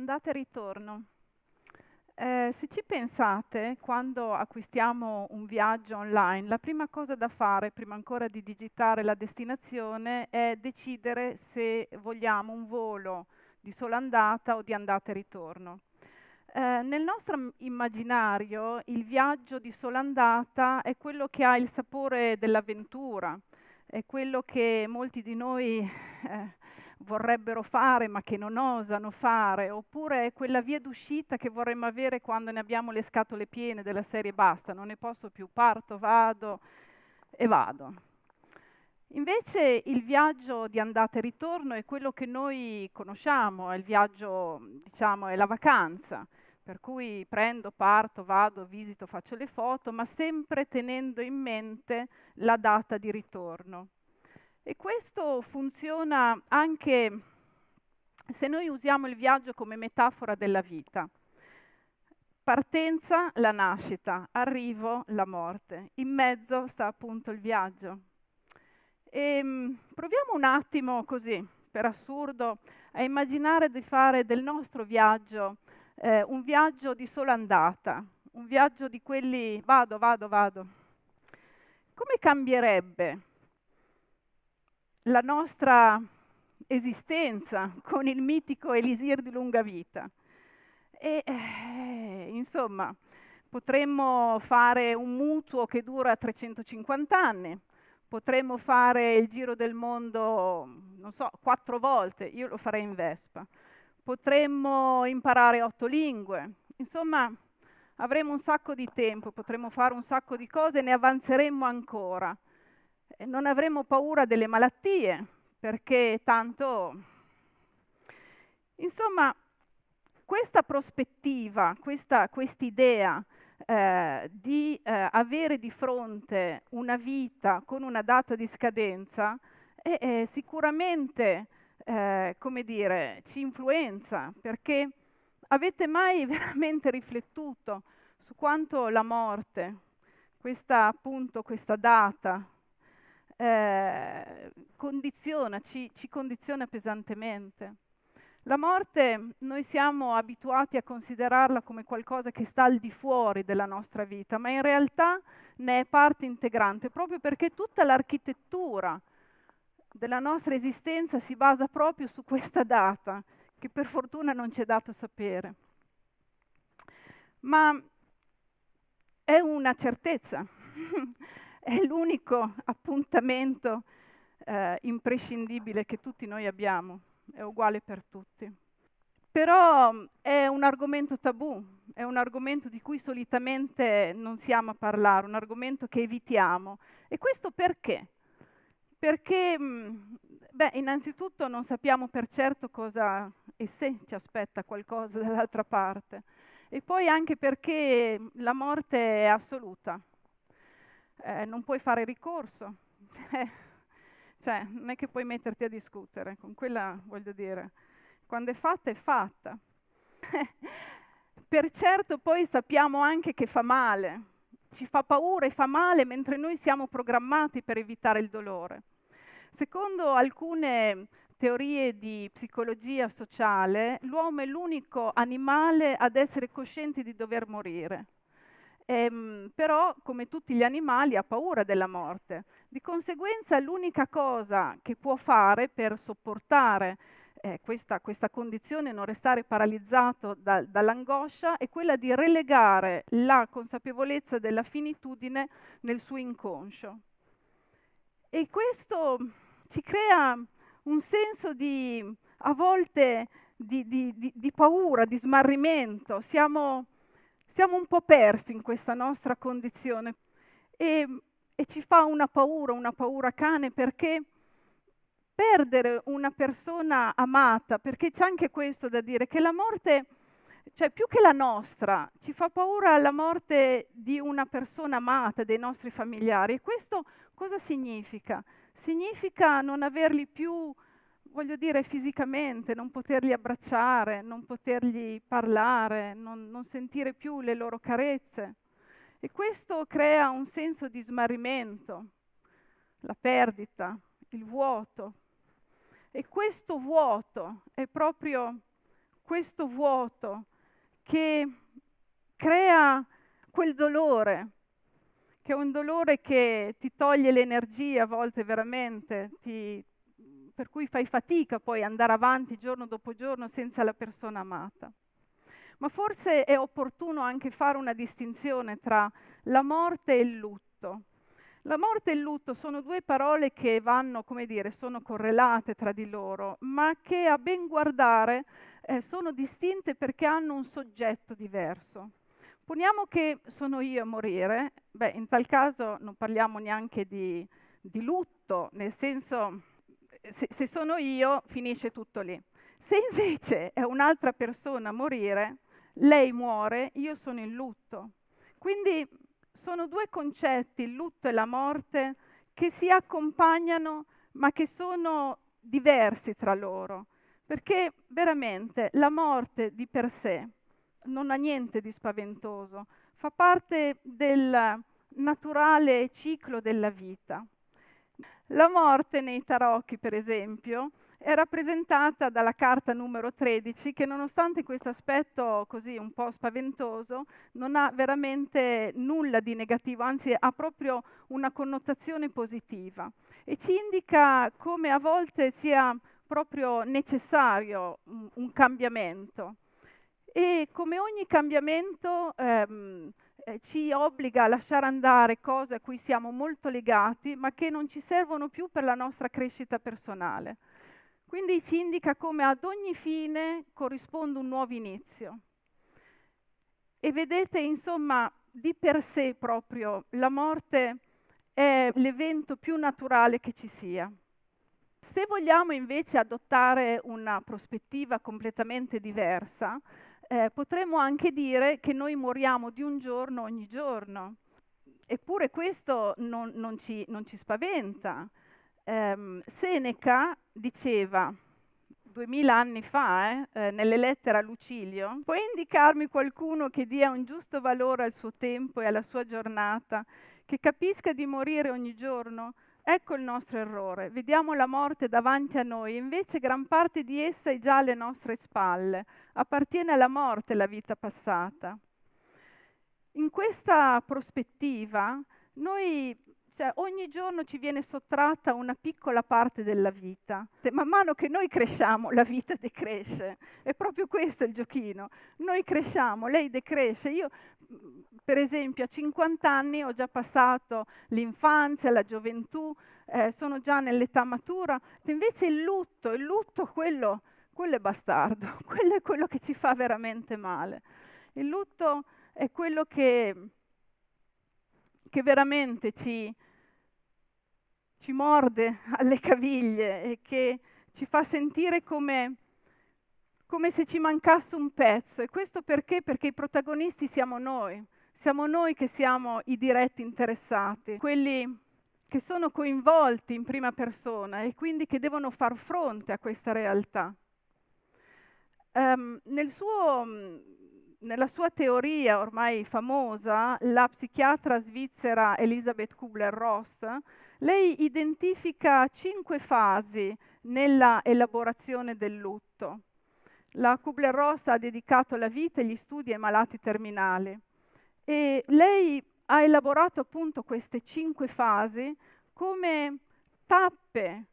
andata e ritorno. Eh, se ci pensate, quando acquistiamo un viaggio online, la prima cosa da fare, prima ancora di digitare la destinazione, è decidere se vogliamo un volo di sola andata o di andata e ritorno. Eh, nel nostro immaginario il viaggio di sola andata è quello che ha il sapore dell'avventura, è quello che molti di noi eh, vorrebbero fare ma che non osano fare, oppure è quella via d'uscita che vorremmo avere quando ne abbiamo le scatole piene della serie basta, non ne posso più, parto, vado e vado. Invece il viaggio di andata e ritorno è quello che noi conosciamo, è il viaggio, diciamo, è la vacanza, per cui prendo, parto, vado, visito, faccio le foto, ma sempre tenendo in mente la data di ritorno. E questo funziona anche se noi usiamo il viaggio come metafora della vita. Partenza, la nascita, arrivo, la morte. In mezzo sta appunto il viaggio. E, ehm, proviamo un attimo così, per assurdo, a immaginare di fare del nostro viaggio eh, un viaggio di sola andata, un viaggio di quelli vado, vado, vado. Come cambierebbe la nostra esistenza con il mitico Elisir di lunga vita. E eh, insomma, potremmo fare un mutuo che dura 350 anni, potremmo fare il giro del mondo, non so, quattro volte, io lo farei in Vespa, potremmo imparare otto lingue, insomma avremo un sacco di tempo, potremmo fare un sacco di cose e ne avanzeremmo ancora non avremo paura delle malattie, perché tanto... Insomma, questa prospettiva, questa idea eh, di eh, avere di fronte una vita con una data di scadenza eh, sicuramente, come dire, ci influenza, perché avete mai veramente riflettuto su quanto la morte, questa appunto, questa data, eh, condiziona, ci, ci condiziona pesantemente. La morte noi siamo abituati a considerarla come qualcosa che sta al di fuori della nostra vita, ma in realtà ne è parte integrante, proprio perché tutta l'architettura della nostra esistenza si basa proprio su questa data, che per fortuna non ci è dato sapere. Ma è una certezza. è l'unico appuntamento eh, imprescindibile che tutti noi abbiamo, è uguale per tutti. Però mm, è un argomento tabù, è un argomento di cui solitamente non siamo a parlare, un argomento che evitiamo. E questo perché? Perché, mm, beh, innanzitutto non sappiamo per certo cosa e se ci aspetta qualcosa dall'altra parte. E poi anche perché la morte è assoluta, eh, non puoi fare ricorso, cioè non è che puoi metterti a discutere, con quella voglio dire, quando è fatta è fatta. per certo poi sappiamo anche che fa male, ci fa paura e fa male mentre noi siamo programmati per evitare il dolore. Secondo alcune teorie di psicologia sociale, l'uomo è l'unico animale ad essere cosciente di dover morire. Ehm, però, come tutti gli animali, ha paura della morte. Di conseguenza, l'unica cosa che può fare per sopportare eh, questa, questa, condizione, non restare paralizzato da, dall'angoscia, è quella di relegare la consapevolezza della finitudine nel suo inconscio. E questo ci crea un senso di, a volte, di, di, di paura, di smarrimento. Siamo siamo un po' persi in questa nostra condizione e, e ci fa una paura, una paura cane, perché perdere una persona amata, perché c'è anche questo da dire, che la morte cioè più che la nostra, ci fa paura la morte di una persona amata, dei nostri familiari. E questo cosa significa? Significa non averli più voglio dire, fisicamente, non poterli abbracciare, non potergli parlare, non, non sentire più le loro carezze. E questo crea un senso di smarrimento, la perdita, il vuoto. E questo vuoto è proprio questo vuoto che crea quel dolore, che è un dolore che ti toglie l'energia a volte veramente, ti, per cui fai fatica poi andare avanti giorno dopo giorno senza la persona amata. Ma forse è opportuno anche fare una distinzione tra la morte e il lutto. La morte e il lutto sono due parole che vanno, come dire, sono correlate tra di loro, ma che a ben guardare eh, sono distinte perché hanno un soggetto diverso. Poniamo che sono io a morire, beh, in tal caso non parliamo neanche di, di lutto, nel senso se, se sono io finisce tutto lì. Se invece è un'altra persona a morire, lei muore, io sono in lutto. Quindi sono due concetti, il lutto e la morte, che si accompagnano ma che sono diversi tra loro, perché veramente la morte di per sé non ha niente di spaventoso, fa parte del naturale ciclo della vita. La morte nei tarocchi, per esempio, è rappresentata dalla carta numero 13 che nonostante questo aspetto così un po' spaventoso non ha veramente nulla di negativo, anzi ha proprio una connotazione positiva e ci indica come a volte sia proprio necessario un, cambiamento. E come ogni cambiamento ehm, eh, ci obbliga a lasciare andare cose a cui siamo molto legati, ma che non ci servono più per la nostra crescita personale. Quindi ci indica come ad ogni fine corrisponde un nuovo inizio. E vedete, insomma, di per sé proprio la morte è l'evento più naturale che ci sia. Se vogliamo invece adottare una prospettiva completamente diversa, eh, potremmo anche dire che noi moriamo di un giorno ogni giorno. Eppure questo non, non, ci, non ci, spaventa. Um, Seneca diceva, duemila anni fa, eh, eh, nelle lettere a Lucilio, puoi indicarmi qualcuno che dia un giusto valore al suo tempo e alla sua giornata, che capisca di morire ogni giorno, Ecco il nostro errore, vediamo la morte davanti a noi, invece gran parte di essa è già alle nostre spalle, appartiene alla morte la vita passata. In questa prospettiva noi cioè ogni giorno ci viene sottratta una piccola parte della vita. Man mano che noi cresciamo, la vita decresce. È proprio questo il giochino. Noi cresciamo, lei decresce. Io, mm, per esempio, a 50 anni ho già passato l'infanzia, la gioventù, eh, sono già nell'età matura. Invece il lutto, il lutto quello, quello è bastardo, quello è quello che ci fa veramente male. Il lutto è quello che, che veramente ci, ci morde alle caviglie e che ci fa sentire come, come se ci mancasse un pezzo. E questo perché? Perché i protagonisti siamo noi, siamo noi che siamo i diretti interessati, quelli che sono coinvolti in prima persona e quindi che devono far fronte a questa realtà. Um, nel suo, nella sua teoria ormai famosa, la psichiatra svizzera Elisabeth Kubler-Ross lei identifica cinque fasi nella elaborazione del lutto. La Kubler-Ross ha dedicato la vita e gli studi ai malati terminali e lei ha elaborato appunto queste cinque fasi come tappe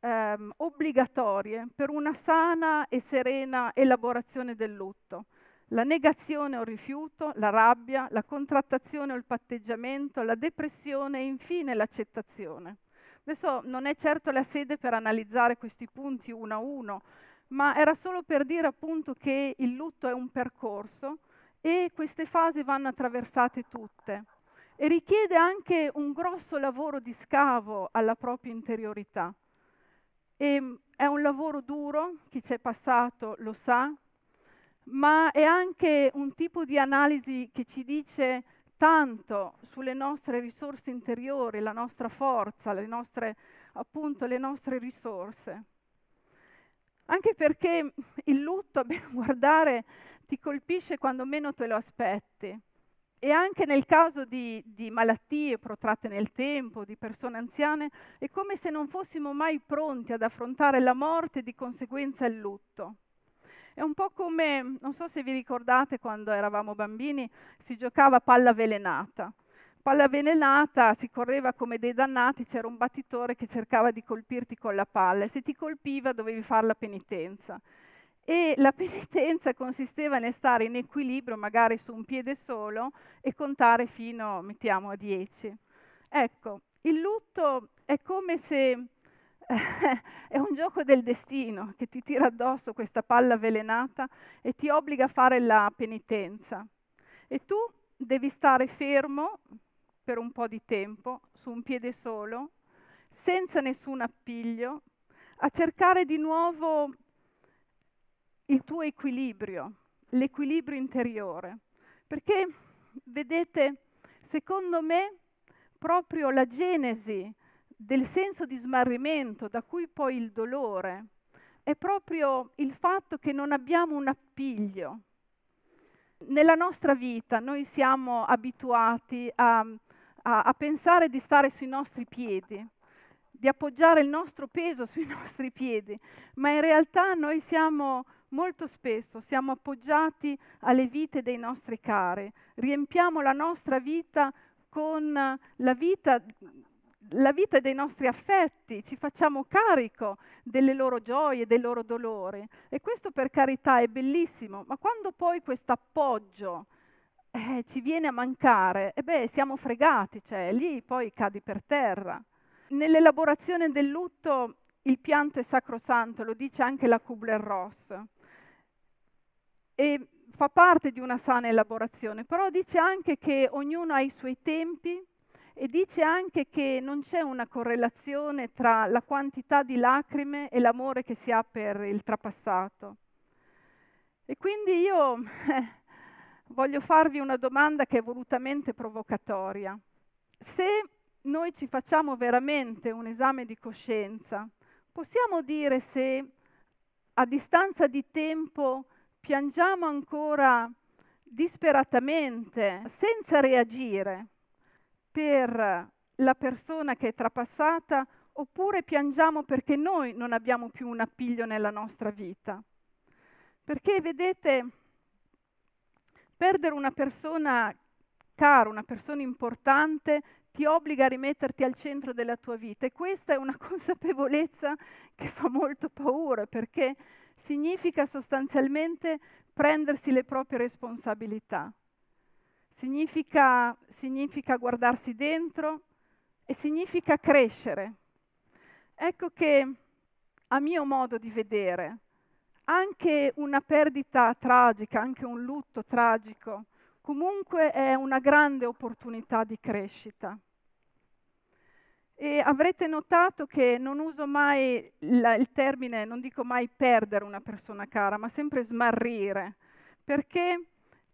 ehm, obbligatorie per una sana e serena elaborazione del lutto. La negazione o il rifiuto, la rabbia, la contrattazione o il patteggiamento, la depressione e infine l'accettazione. Adesso non è certo la sede per analizzare questi punti uno a uno, ma era solo per dire appunto che il lutto è un percorso e queste fasi vanno attraversate tutte e richiede anche un grosso lavoro di scavo alla propria interiorità. E mm, è un lavoro duro, chi ci è passato lo sa, ma è anche un tipo di analisi che ci dice tanto sulle nostre risorse interiori, la nostra forza, le nostre, appunto, le nostre risorse. Anche perché il lutto, a ben guardare, ti colpisce quando meno te lo aspetti. E anche nel caso di, di malattie protratte nel tempo, di persone anziane, è come se non fossimo mai pronti ad affrontare la morte e di conseguenza il lutto. È un po' come, non so se vi ricordate quando eravamo bambini, si giocava palla avvelenata. Palla avvelenata, si correva come dei dannati, c'era un battitore che cercava di colpirti con la palla e se ti colpiva dovevi fare la penitenza. E la penitenza consisteva nel stare in equilibrio, magari su un piede solo, e contare fino, mettiamo, a 10. Ecco, il lutto è come se è un gioco del destino che ti tira addosso questa palla avvelenata e ti obbliga a fare la penitenza. E tu devi stare fermo per un po' di tempo, su un piede solo, senza nessun appiglio, a cercare di nuovo il tuo equilibrio, l'equilibrio interiore. Perché, vedete, secondo me, proprio la genesi del senso di smarrimento da cui poi il dolore è proprio il fatto che non abbiamo un appiglio. Nella nostra vita noi siamo abituati a, a, a pensare di stare sui nostri piedi, di appoggiare il nostro peso sui nostri piedi, ma in realtà noi siamo molto spesso, siamo appoggiati alle vite dei nostri cari, riempiamo la nostra vita con la vita la vita è dei nostri affetti, ci facciamo carico delle loro gioie, dei loro dolori. E questo per carità è bellissimo, ma quando poi questo appoggio eh, ci viene a mancare, e eh beh, siamo fregati, cioè lì poi cadi per terra. Nell'elaborazione del lutto il pianto è sacrosanto, lo dice anche la Kubler-Ross. E fa parte di una sana elaborazione, però dice anche che ognuno ha i suoi tempi, e dice anche che non c'è una correlazione tra la quantità di lacrime e l'amore che si ha per il trapassato. E quindi io eh, voglio farvi una domanda che è volutamente provocatoria. Se noi ci facciamo veramente un esame di coscienza, possiamo dire se a distanza di tempo piangiamo ancora disperatamente, senza reagire, per la persona che è trapassata oppure piangiamo perché noi non abbiamo più un appiglio nella nostra vita. Perché vedete, perdere una persona cara, una persona importante, ti obbliga a rimetterti al centro della tua vita e questa è una consapevolezza che fa molto paura perché significa sostanzialmente prendersi le proprie responsabilità significa, significa guardarsi dentro e significa crescere. Ecco che, a mio modo di vedere, anche una perdita tragica, anche un lutto tragico, comunque è una grande opportunità di crescita. E avrete notato che non uso mai la, il termine, non dico mai perdere una persona cara, ma sempre smarrire, perché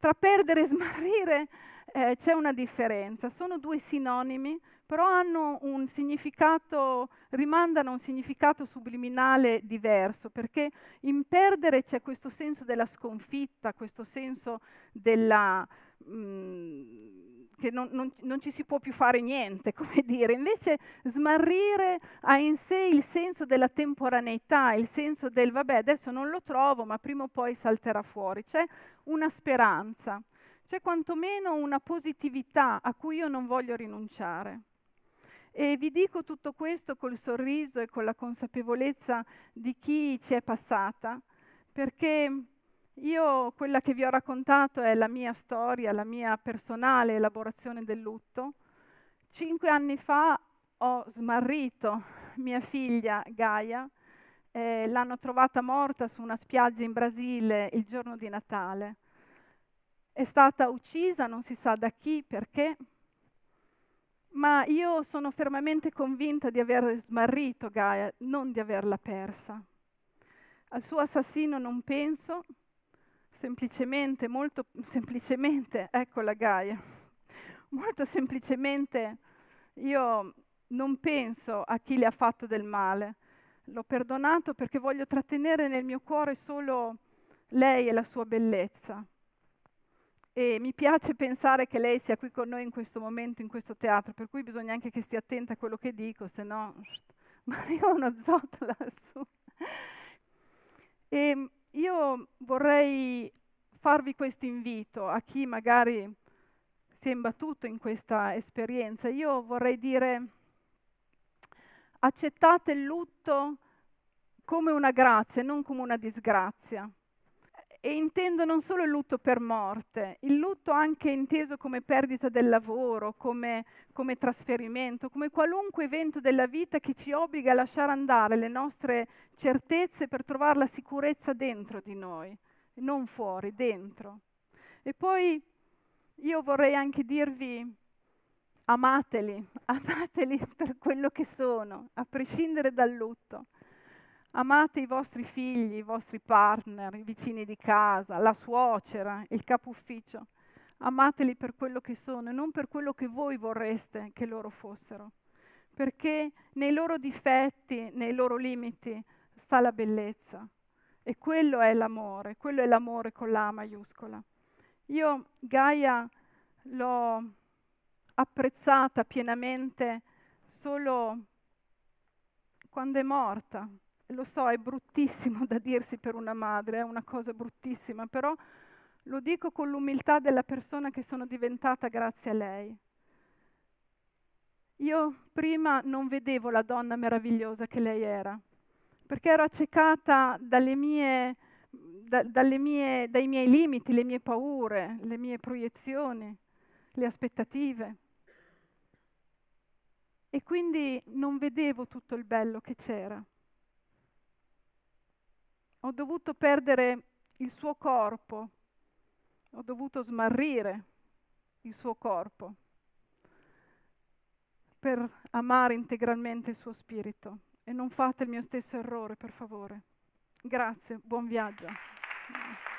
tra perdere e smarrire eh, c'è una differenza, sono due sinonimi, però hanno un significato, rimandano a un significato subliminale diverso, perché in perdere c'è questo senso della sconfitta, questo senso della... Mh, mm, che non, non, non, ci si può più fare niente, come dire. Invece smarrire ha in sé il senso della temporaneità, il senso del vabbè, adesso non lo trovo, ma prima o poi salterà fuori. C'è una speranza, c'è quantomeno una positività a cui io non voglio rinunciare. E vi dico tutto questo col sorriso e con la consapevolezza di chi ci è passata, perché io quella che vi ho raccontato è la mia storia, la mia personale elaborazione del lutto. Cinque anni fa ho smarrito mia figlia Gaia, eh, l'hanno trovata morta su una spiaggia in Brasile il giorno di Natale. È stata uccisa, non si sa da chi, perché, ma io sono fermamente convinta di aver smarrito Gaia, non di averla persa. Al suo assassino non penso, semplicemente, molto semplicemente, ecco la Gaia, molto semplicemente io non penso a chi le ha fatto del male, l'ho perdonato perché voglio trattenere nel mio cuore solo lei e la sua bellezza. E mi piace pensare che lei sia qui con noi in questo momento, in questo teatro, per cui bisogna anche che stia attenta a quello che dico, se no... Ma io ho uno zotto lassù. E ehm, io vorrei farvi questo invito a chi magari si è imbattuto in questa esperienza. Io vorrei dire accettate il lutto come una grazia, non come una disgrazia e intendo non solo il lutto per morte, il lutto anche inteso come perdita del lavoro, come, come, trasferimento, come qualunque evento della vita che ci obbliga a lasciare andare le nostre certezze per trovare la sicurezza dentro di noi, non fuori, dentro. E poi io vorrei anche dirvi amateli, amateli per quello che sono, a prescindere dal lutto. Amate i vostri figli, i vostri partner, i vicini di casa, la suocera, il capo ufficio. Amateli per quello che sono e non per quello che voi vorreste che loro fossero. Perché nei loro difetti, nei loro limiti, sta la bellezza. E quello è l'amore, quello è l'amore con la maiuscola. Io Gaia l'ho apprezzata pienamente solo quando è morta, lo so, è bruttissimo da dirsi per una madre, è una cosa bruttissima, però lo dico con l'umiltà della persona che sono diventata grazie a lei. Io prima non vedevo la donna meravigliosa che lei era, perché ero accecata mie, da, mie, dai miei limiti, le mie paure, le mie proiezioni, le aspettative. E quindi non vedevo tutto il bello che c'era ho dovuto perdere il suo corpo, ho dovuto smarrire il suo corpo per amare integralmente il suo spirito. E non fate il mio stesso errore, per favore. Grazie, buon viaggio.